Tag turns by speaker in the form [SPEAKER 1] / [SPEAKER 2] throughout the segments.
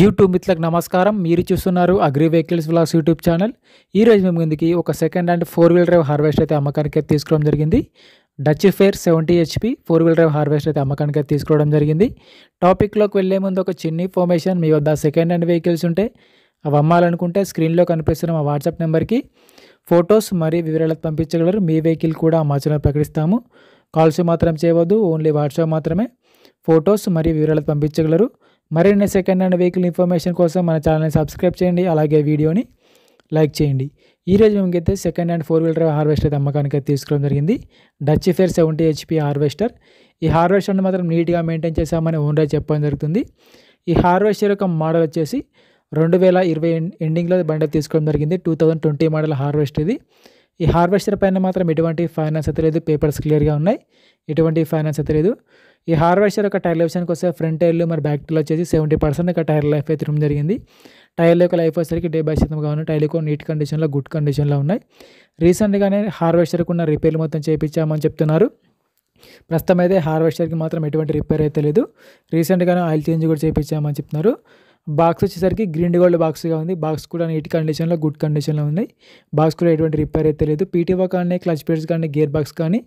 [SPEAKER 1] YouTube మిత్రులకు నమస్కారం మీరు చూస్తున్నారు agri vehicles vlogs YouTube channel ఈరోజు మేము ముందుకి ఒక second hand four wheel drive harvest అయితే అమ్మకానికి అయితే తీసుకోవడం జరిగింది Deutz Fahr seventy HP four wheel drive harvest అయితే అమ్మకానికి అయితే తీసుకోవడం జరిగింది టాపిక్లోకి వెళ్ళే ముందు ఒక చిన్న ఇన్ఫర్మేషన్ మీ వద్ద సెకండ్ హ్యాండ్ వెహికల్స్ ఉంటే అవి అమ్మాలనుకుంటే స్క్రీన్లో కనిపిస్తున్న మా వాట్సాప్ నెంబర్కి ఫొటోస్ మరియు వివరాలకు పంపించగలరు మీ వెహికల్ కూడా మా ప్రకటిస్తాము కాల్స్ మాత్రం చేయవద్దు ఓన్లీ వాట్సాప్ మాత్రమే ఫొటోస్ మరియు వివరాలకు పంపించగలరు మరిన్ని సెకండ్ హ్యాండ్ వెహికల్ ఇన్ఫర్మేషన్ కోసం మన ఛానల్ని సబ్స్క్రైబ్ చేయండి అలాగే వీడియోని లైక్ చేయండి ఈరోజు మేమకైతే second hand four wheeler harvester అయితే అమ్మకానికి తీసుకోవడం జరిగింది Deutz Fahr seventy HP harvester ఈ హార్వెస్టర్ని మాత్రం నీట్గా మెయింటైన్ చేశామని ఓన్రే చెప్పడం జరుగుతుంది ఈ హార్వెస్టర్ యొక్క మోడల్ వచ్చేసి రెండు వేల ఇరవై ఎండింగ్లో బండి తీసుకోవడం జరిగింది two thousand twenty model harvest ఇది ఈ హార్వెస్టర్ పైన మాత్రం ఎటువంటి ఫైనాన్స్ అయితే లేదు పేపర్స్ క్లియర్గా ఉన్నాయి ఎటువంటి ఫైనాన్స్ అయితే లేదు ఈ హార్వెస్టర్ యొక్క టైర్ లైఫ్ వస్తే ఫ్రంట్ టైర్లు మరి బ్యాక్ టైర్లు వచ్చేసి సెవెంటీ పర్సెంట్ యొక్క టైర్ లైఫ్ అయితే ఇవ్వడం జరిగింది టైర్ల యొక్క లైఫ్ వచ్చేసరికి డే బై శాతంగా ఉన్నాయి టైర్లు కూడా నీట్ కండిషన్లో గుడ్ కండిషన్లో ఉన్నాయి రీసెంట్గానే హార్వెస్టర్కి ఉన్న రిపేర్లు మొత్తం చేయించామని చెప్తున్నారు ప్రస్తుతం అయితే హార్వెస్టర్కి మాత్రం ఎటువంటి రిపేర్ అయితే లేదు రీసెంట్గానే ఆయిల్ చేంజ్ కూడా చేయించామని చెప్తున్నారు బాక్స్ వచ్చేసరికి గ్రీన్ గోల్డ్ బాక్స్గా ఉంది బాక్స్ కూడా నీట్ కండిషన్లో గుడ్ కండిషన్లో ఉంది బాక్స్ కూడా ఎటువంటి రిపేర్ అయితే లేదు పీటీఓ కానీ క్లచ్ పేడ్స్ కానీ గేర్ బాక్స్ కానీ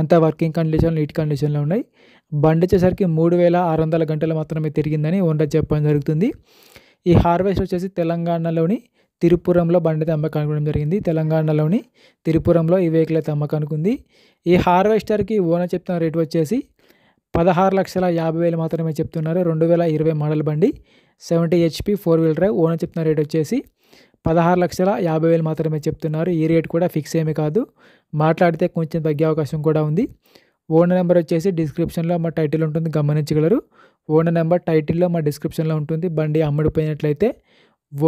[SPEAKER 1] అంతా వర్కింగ్ కండిషన్ నీట్ కండిషన్లో ఉన్నాయి బండి వచ్చేసరికి మూడు వేల ఆరు వందల గంటలు మాత్రమే తిరిగిందని ఓనర్ చెప్పడం జరుగుతుంది ఈ హార్వెస్ట్ వచ్చేసి తెలంగాణలోని తిరుపురంలో బండి అమ్మ అమ్మకానికి జరిగింది తెలంగాణలోని తిరుపురంలో ఈ వెహికల్ అయితే అమ్మకానికి ఉంది ఈ హార్వెస్టర్కి ఓనర్ చెప్తున్న రేటు వచ్చేసి పదహారు లక్షల యాభై వేలు మాత్రమే చెప్తున్నారు రెండు వేల ఇరవై మోడల్ బండి seventy HP four wheeler drive owner చెప్తున్న రేట్ వచ్చేసి పదహారు లక్షల యాభై వేలు మాత్రమే చెప్తున్నారు ఈ రేట్ కూడా ఫిక్స్ ఏమీ కాదు మాట్లాడితే కొంచెం తగ్గే అవకాశం కూడా ఉంది ఓనర్ నెంబర్ వచ్చేసి డిస్క్రిప్షన్లో మా టైటిల్ ఉంటుంది గమనించగలరు ఓనర్ నెంబర్ టైటిల్లో మా డిస్క్రిప్షన్లో ఉంటుంది బండి అమ్ముడిపోయినట్లయితే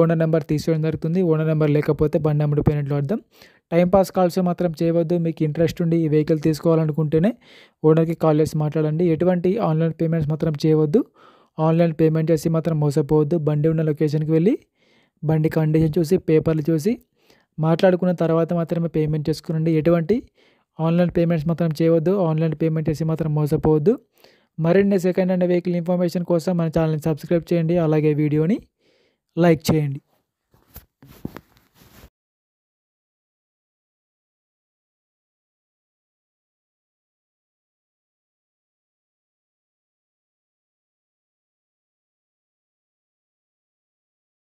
[SPEAKER 1] ఓనర్ నెంబర్ తీసుకోవడం జరుగుతుంది ఓనర్ నెంబర్ లేకపోతే బండి అమ్ముడిపోయినట్లు అర్థం టైంపాస్ కాల్స్ మాత్రం చేయవద్దు మీకు ఇంట్రెస్ట్ ఉండి ఈ వెహికల్ తీసుకోవాలనుకుంటేనే ఓనర్కి కాల్ చేసి మాట్లాడండి ఎటువంటి ఆన్లైన్ పేమెంట్స్ మాత్రం చేయవద్దు ఆన్లైన్ పేమెంట్ చేసి మాత్రం మోసపోవద్దు బండి ఉన్న లొకేషన్కి వెళ్ళి బండి కండిషన్ చూసి పేపర్లు చూసి మాట్లాడుకున్న తర్వాత మాత్రమే పేమెంట్ చేసుకునండి ఎటువంటి ఆన్లైన్ పేమెంట్స్ మాత్రం చేయవద్దు ఆన్లైన్ పేమెంట్ చేసి మాత్రం మోసపోవద్దు మరిన్ని సెకండ్ హ్యాండ్ వెహికల్ ఇన్ఫర్మేషన్ కోసం మన ఛానల్ని సబ్స్క్రైబ్ చేయండి అలాగే వీడియోని లైక్ చేయండి